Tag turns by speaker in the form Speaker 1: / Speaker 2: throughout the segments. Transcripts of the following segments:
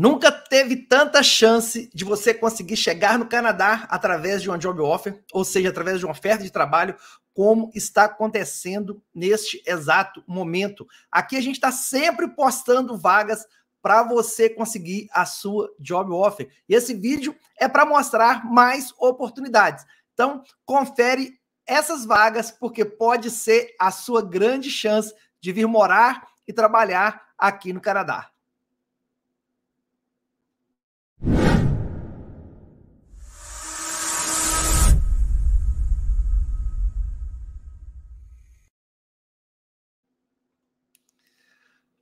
Speaker 1: Nunca teve tanta chance de você conseguir chegar no Canadá através de uma job offer, ou seja, através de uma oferta de trabalho, como está acontecendo neste exato momento. Aqui a gente está sempre postando vagas para você conseguir a sua job offer. E esse vídeo é para mostrar mais oportunidades. Então, confere essas vagas, porque pode ser a sua grande chance de vir morar e trabalhar aqui no Canadá.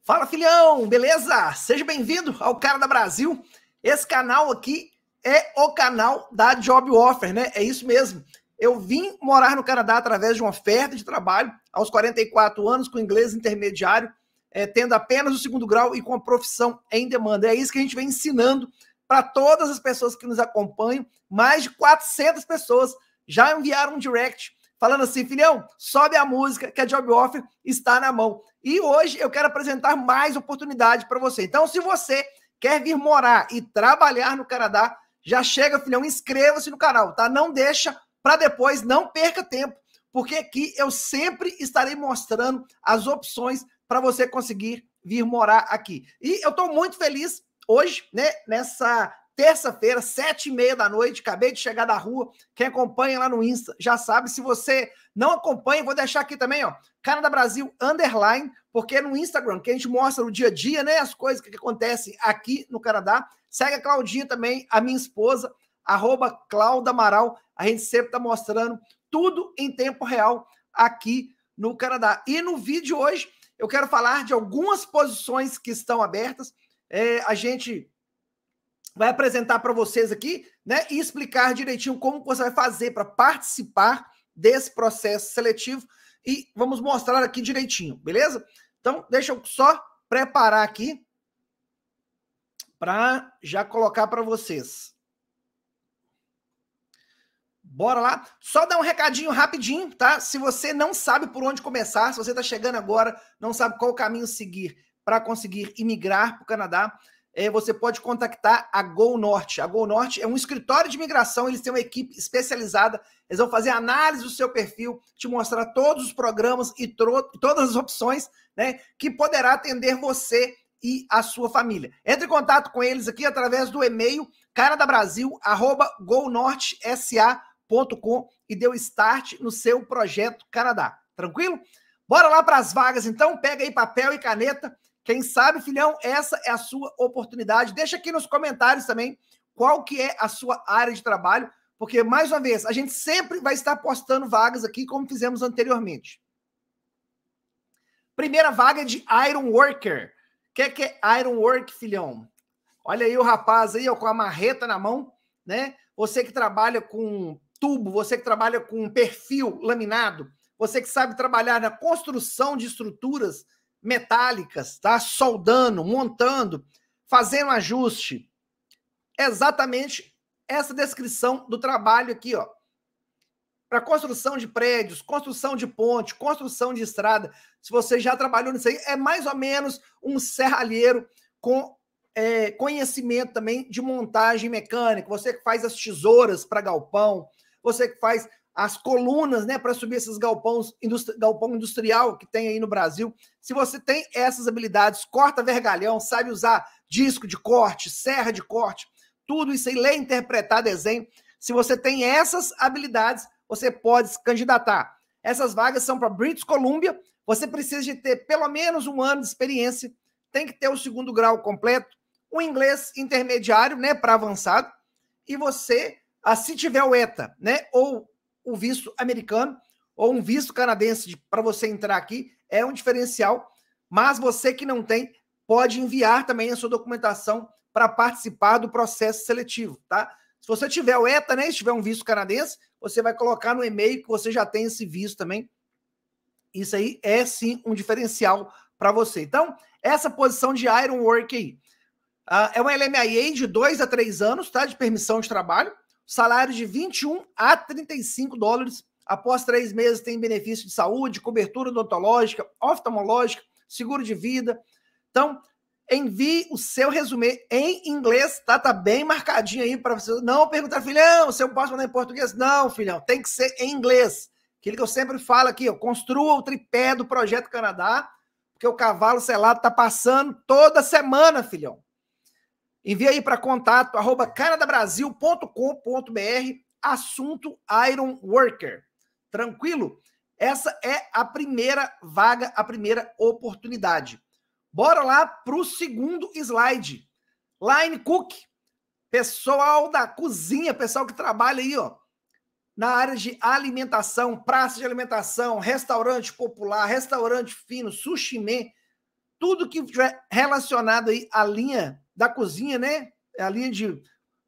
Speaker 1: Fala, filhão, beleza? Seja bem-vindo ao Cara da Brasil. Esse canal aqui é o canal da Job Offer, né? É isso mesmo. Eu vim morar no Canadá através de uma oferta de trabalho aos 44 anos, com inglês intermediário, é, tendo apenas o segundo grau e com a profissão em demanda. É isso que a gente vem ensinando para todas as pessoas que nos acompanham. Mais de 400 pessoas já enviaram um direct falando assim, filhão, sobe a música que a job offer está na mão. E hoje eu quero apresentar mais oportunidade para você. Então, se você quer vir morar e trabalhar no Canadá, já chega, filhão, inscreva-se no canal, tá? Não deixa para depois, não perca tempo, porque aqui eu sempre estarei mostrando as opções para você conseguir vir morar aqui. E eu estou muito feliz hoje, né, nessa terça-feira, sete e meia da noite. Acabei de chegar da rua. Quem acompanha lá no Insta já sabe. Se você não acompanha, vou deixar aqui também, ó, Canadá Brasil Underline, porque é no Instagram que a gente mostra o dia a dia, né, as coisas que acontecem aqui no Canadá. Segue a Claudinha também, a minha esposa, arroba Clauda Amaral. A gente sempre está mostrando tudo em tempo real aqui no Canadá. E no vídeo hoje eu quero falar de algumas posições que estão abertas. É, a gente vai apresentar para vocês aqui, né, e explicar direitinho como você vai fazer para participar desse processo seletivo e vamos mostrar aqui direitinho, beleza? Então, deixa eu só preparar aqui para já colocar para vocês. Bora lá. Só dar um recadinho rapidinho, tá? Se você não sabe por onde começar, se você está chegando agora, não sabe qual caminho seguir para conseguir imigrar para o Canadá, é, você pode contactar a Gol Norte. A Gol Norte é um escritório de imigração, eles têm uma equipe especializada, eles vão fazer análise do seu perfil, te mostrar todos os programas e todas as opções né, que poderá atender você e a sua família. Entre em contato com eles aqui através do e-mail canadabrasil@golnortesa.com e dê o start no seu projeto Canadá. Tranquilo? Bora lá para as vagas então, pega aí papel e caneta quem sabe, filhão, essa é a sua oportunidade. Deixa aqui nos comentários também qual que é a sua área de trabalho, porque, mais uma vez, a gente sempre vai estar postando vagas aqui, como fizemos anteriormente. Primeira vaga é de Iron Worker. O que é, que é Iron Work, filhão? Olha aí o rapaz aí, ó, com a marreta na mão, né? Você que trabalha com tubo, você que trabalha com perfil laminado, você que sabe trabalhar na construção de estruturas, metálicas, tá? Soldando, montando, fazendo ajuste. Exatamente essa descrição do trabalho aqui, ó. Para construção de prédios, construção de ponte, construção de estrada. Se você já trabalhou nisso aí, é mais ou menos um serralheiro com é, conhecimento também de montagem mecânica. Você que faz as tesouras para galpão, você que faz as colunas, né, para subir esses galpões industri galpão industrial que tem aí no Brasil. Se você tem essas habilidades, corta vergalhão, sabe usar disco de corte, serra de corte, tudo isso aí, ler, interpretar desenho. Se você tem essas habilidades, você pode se candidatar. Essas vagas são para British Columbia. Você precisa de ter pelo menos um ano de experiência, tem que ter o segundo grau completo, o um inglês intermediário, né, para avançado. E você, ah, se tiver o ETA, né, ou o visto americano ou um visto canadense para você entrar aqui é um diferencial, mas você que não tem pode enviar também a sua documentação para participar do processo seletivo, tá? Se você tiver o ETA, né, se tiver um visto canadense, você vai colocar no e-mail que você já tem esse visto também. Isso aí é sim um diferencial para você. Então, essa posição de Iron Work aí, uh, é uma LMIA de dois a três anos, tá? De permissão de trabalho salário de 21 a 35 dólares. Após três meses, tem benefício de saúde, cobertura odontológica, oftalmológica, seguro de vida. Então, envie o seu resumê em inglês, tá? Tá bem marcadinho aí para você não perguntar, filhão, se eu posso mandar em português? Não, filhão, tem que ser em inglês. Aquilo que eu sempre falo aqui, ó, construa o tripé do Projeto Canadá, porque o cavalo selado tá passando toda semana, filhão. Envie aí para contato arroba canadabrasil.com.br assunto Iron Worker. Tranquilo? Essa é a primeira vaga, a primeira oportunidade. Bora lá para o segundo slide. Line Cook, pessoal da cozinha, pessoal que trabalha aí, ó, na área de alimentação, praça de alimentação, restaurante popular, restaurante fino, sushi man, tudo que tiver relacionado aí à linha da cozinha, né? É a linha de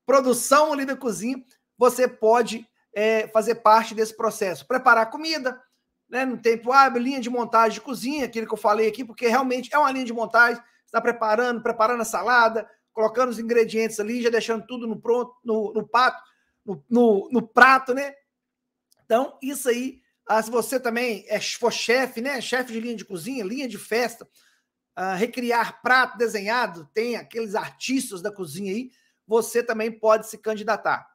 Speaker 1: produção ali da cozinha, você pode é, fazer parte desse processo. Preparar comida, né? No tempo, ah, linha de montagem de cozinha, aquilo que eu falei aqui, porque realmente é uma linha de montagem. está preparando, preparando a salada, colocando os ingredientes ali, já deixando tudo no pronto, no, no pato, no, no, no prato, né? Então, isso aí, ah, se você também é, for chefe, né? Chefe de linha de cozinha, linha de festa, ah, recriar prato desenhado, tem aqueles artistas da cozinha aí, você também pode se candidatar.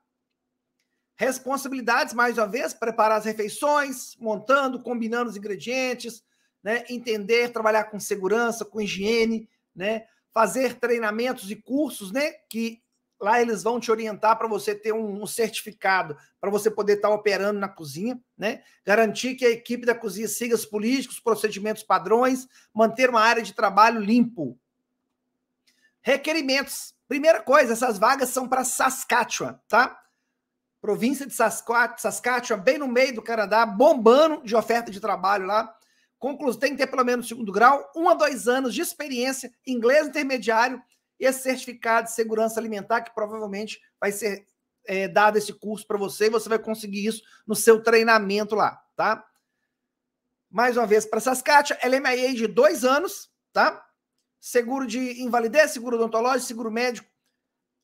Speaker 1: Responsabilidades, mais uma vez, preparar as refeições, montando, combinando os ingredientes, né? entender, trabalhar com segurança, com higiene, né? fazer treinamentos e cursos né? que Lá eles vão te orientar para você ter um, um certificado, para você poder estar tá operando na cozinha, né? Garantir que a equipe da cozinha siga os políticos, procedimentos padrões, manter uma área de trabalho limpo. Requerimentos. Primeira coisa, essas vagas são para Saskatchewan, tá? Província de Saskatchewan, bem no meio do Canadá, bombando de oferta de trabalho lá. Concluso, tem que ter pelo menos segundo grau, um a dois anos de experiência, inglês intermediário esse certificado de segurança alimentar que provavelmente vai ser é, dado esse curso para você e você vai conseguir isso no seu treinamento lá, tá? Mais uma vez para Saskatchewan LMIA de dois anos, tá? Seguro de invalidez, seguro odontológico, seguro médico.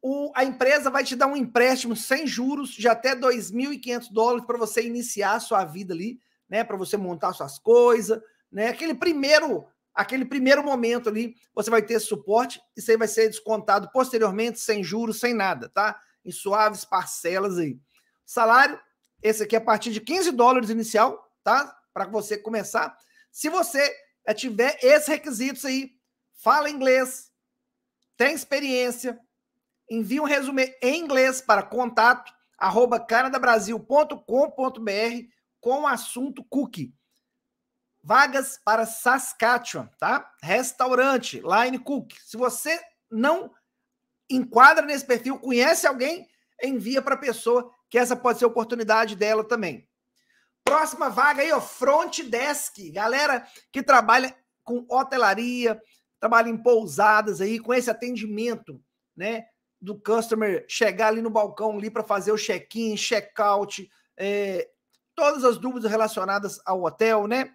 Speaker 1: O, a empresa vai te dar um empréstimo sem juros de até 2.500 dólares para você iniciar a sua vida ali, né? Para você montar suas coisas, né? Aquele primeiro aquele primeiro momento ali, você vai ter suporte, isso aí vai ser descontado posteriormente, sem juros, sem nada, tá? Em suaves parcelas aí. Salário, esse aqui é a partir de 15 dólares inicial, tá? Para você começar. Se você eh, tiver esses requisitos aí, fala inglês, tem experiência, envia um resumo em inglês para contato arroba canadabrasil.com.br com o assunto cookie. Vagas para Saskatchewan, tá? Restaurante, Line Cook. Se você não enquadra nesse perfil, conhece alguém, envia para a pessoa, que essa pode ser a oportunidade dela também. Próxima vaga aí, ó, front desk. Galera que trabalha com hotelaria, trabalha em pousadas aí, com esse atendimento, né? Do customer chegar ali no balcão ali para fazer o check-in, check-out, é, todas as dúvidas relacionadas ao hotel, né?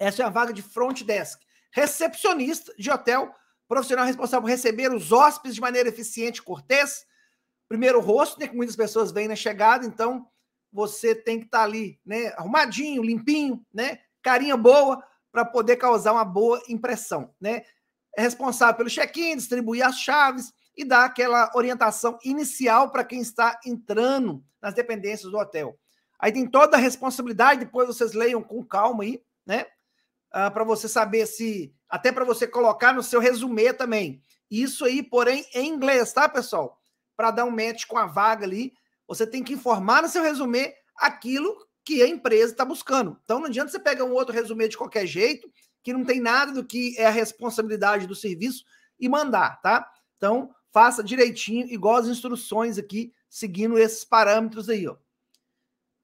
Speaker 1: Essa é a vaga de front desk, recepcionista de hotel, profissional responsável por receber os hóspedes de maneira eficiente e cortês. Primeiro rosto, né, que muitas pessoas vêm na chegada, então você tem que estar tá ali, né, arrumadinho, limpinho, né, carinha boa para poder causar uma boa impressão, né? É responsável pelo check-in, distribuir as chaves e dar aquela orientação inicial para quem está entrando nas dependências do hotel. Aí tem toda a responsabilidade, depois vocês leiam com calma aí, né? ah, para você saber se. Até para você colocar no seu resumê também. Isso aí, porém, em inglês, tá, pessoal? Para dar um match com a vaga ali, você tem que informar no seu resumê aquilo que a empresa está buscando. Então não adianta você pegar um outro resumê de qualquer jeito, que não tem nada do que é a responsabilidade do serviço e mandar, tá? Então faça direitinho, igual as instruções aqui, seguindo esses parâmetros aí, ó.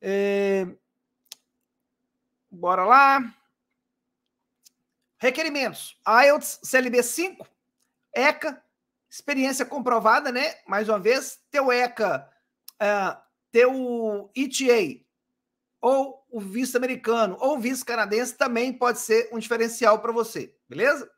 Speaker 1: É... Bora lá. Requerimentos: IELTS CLB 5, ECA, experiência comprovada, né? Mais uma vez, teu ECA, uh, ah, teu ETA, ou o visto americano, ou o visto canadense também pode ser um diferencial para você, beleza?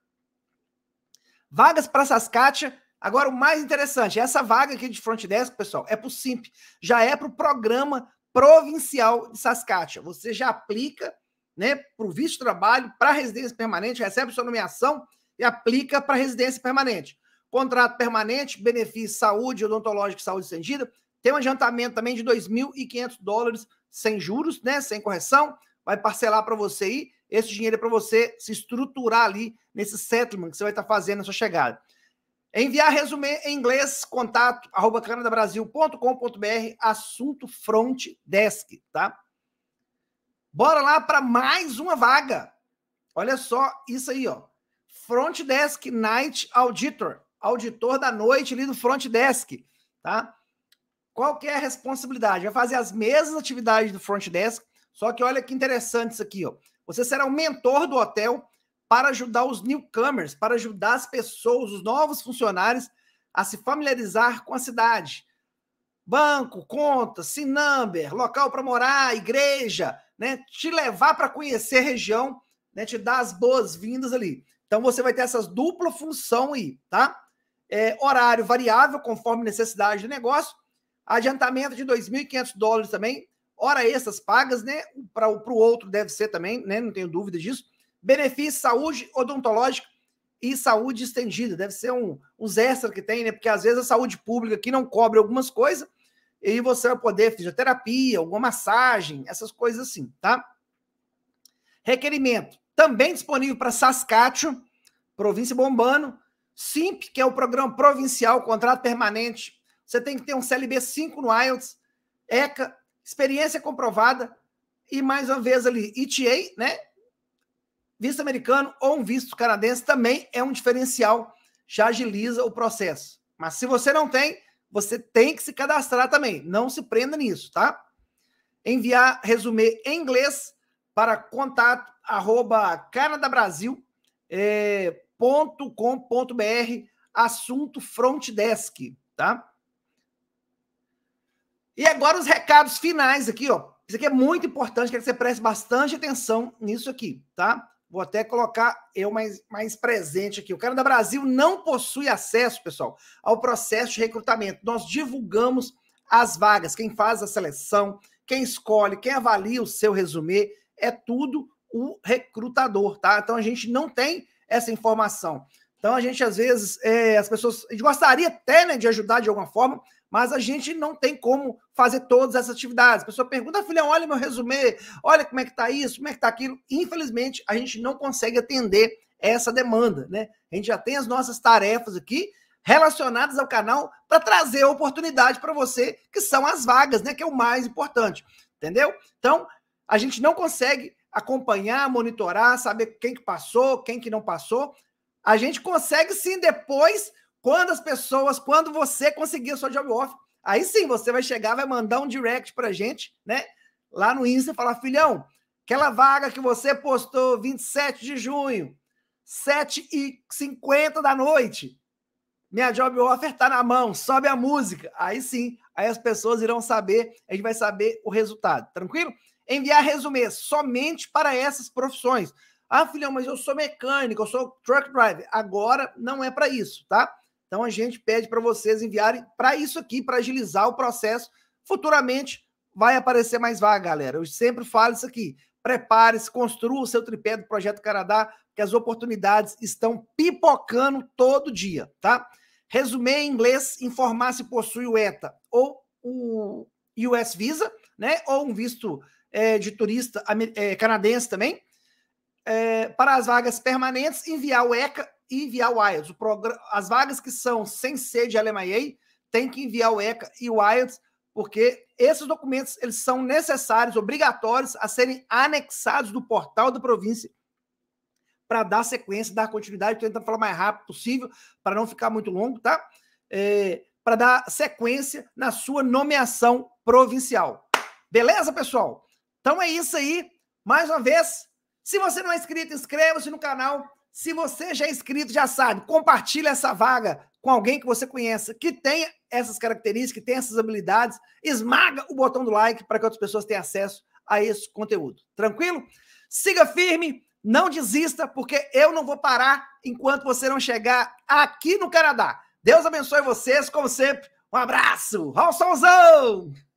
Speaker 1: Vagas para Saskatchewan. Agora, o mais interessante, essa vaga aqui de front desk, pessoal, é para o SIMP. Já é para o programa provincial de Saskatchewan. Você já aplica né, para o vice-trabalho, para residência permanente, recebe sua nomeação e aplica para residência permanente. Contrato permanente, benefício saúde, odontológico e saúde estendida, tem um adiantamento também de 2.500 dólares sem juros, né, sem correção, vai parcelar para você aí, esse dinheiro é para você se estruturar ali nesse settlement que você vai estar tá fazendo na sua chegada. Enviar resumê em inglês, contato, arroba canadabrasil.com.br, assunto front desk, tá? Bora lá para mais uma vaga. Olha só isso aí, ó. Front Desk Night Auditor, auditor da noite ali do Front Desk, tá? Qual que é a responsabilidade? Vai fazer as mesmas atividades do Front Desk, só que olha que interessante isso aqui, ó. Você será o mentor do hotel para ajudar os newcomers, para ajudar as pessoas, os novos funcionários a se familiarizar com a cidade. Banco, conta, sinumber, local para morar, igreja, né, te levar para conhecer a região, né, te dar as boas-vindas ali. Então você vai ter essa dupla função aí, tá? É, horário variável conforme necessidade de negócio, adiantamento de 2.500 dólares também, hora extras pagas, né? Para o outro deve ser também, né? Não tenho dúvida disso. Benefício saúde odontológica e saúde estendida. Deve ser um, uns extras que tem, né? Porque às vezes a saúde pública aqui não cobre algumas coisas e você vai poder fisioterapia, alguma massagem, essas coisas assim, tá? Requerimento. Também disponível para Saskatchewan, província bombando. SIMP, que é o programa provincial, contrato permanente. Você tem que ter um CLB 5 no IELTS, ECA, experiência comprovada e mais uma vez ali, ETA, né? Visto americano ou um visto canadense também é um diferencial, já agiliza o processo. Mas se você não tem, você tem que se cadastrar também. Não se prenda nisso, tá? Enviar resumê em inglês para contato arroba canadabrasil.com.br é, assunto front desk, tá? E agora os recados finais aqui, ó. Isso aqui é muito importante, quero que você preste bastante atenção nisso aqui, tá? Vou até colocar eu mais, mais presente aqui. O Canadá Brasil não possui acesso, pessoal, ao processo de recrutamento. Nós divulgamos as vagas, quem faz a seleção, quem escolhe, quem avalia o seu resumê, é tudo o recrutador, tá? Então a gente não tem essa informação. Então a gente às vezes é, as pessoas a gente gostaria até né, de ajudar de alguma forma, mas a gente não tem como fazer todas essas atividades. A pessoa pergunta, ah, filhão, olha meu resumê, olha como é que está isso, como é que está aquilo. Infelizmente, a gente não consegue atender essa demanda, né? A gente já tem as nossas tarefas aqui relacionadas ao canal para trazer a oportunidade para você, que são as vagas, né? Que é o mais importante, entendeu? Então, a gente não consegue acompanhar, monitorar, saber quem que passou, quem que não passou. A gente consegue sim depois quando as pessoas, quando você conseguir a sua job offer, aí sim você vai chegar, vai mandar um direct pra gente, né? Lá no Insta falar, filhão, aquela vaga que você postou 27 de junho, 7h50 da noite, minha job offer tá na mão, sobe a música. Aí sim, aí as pessoas irão saber, a gente vai saber o resultado, tranquilo? Enviar resumê somente para essas profissões. Ah, filhão, mas eu sou mecânico, eu sou truck driver. Agora não é para isso, tá? Então a gente pede para vocês enviarem para isso aqui, para agilizar o processo. Futuramente vai aparecer mais vaga, galera. Eu sempre falo isso aqui. Prepare-se, construa o seu tripé do Projeto Canadá, que as oportunidades estão pipocando todo dia, tá? Resumir em inglês, informar se possui o ETA ou o US Visa, né? Ou um visto é, de turista é, canadense também. É, para as vagas permanentes, enviar o ECA enviar o IELTS. O programa, as vagas que são sem ser de LMIA tem que enviar o ECA e o IELTS, porque esses documentos eles são necessários, obrigatórios a serem anexados do portal da província para dar sequência, dar continuidade, Estou tentando falar mais rápido possível, para não ficar muito longo, tá? É, para dar sequência na sua nomeação provincial. Beleza, pessoal? Então é isso aí. Mais uma vez, se você não é inscrito, inscreva-se no canal, se você já é inscrito, já sabe, compartilha essa vaga com alguém que você conheça, que tenha essas características, que tenha essas habilidades, esmaga o botão do like para que outras pessoas tenham acesso a esse conteúdo. Tranquilo? Siga firme, não desista, porque eu não vou parar enquanto você não chegar aqui no Canadá. Deus abençoe vocês, como sempre. Um abraço! Raul solzão!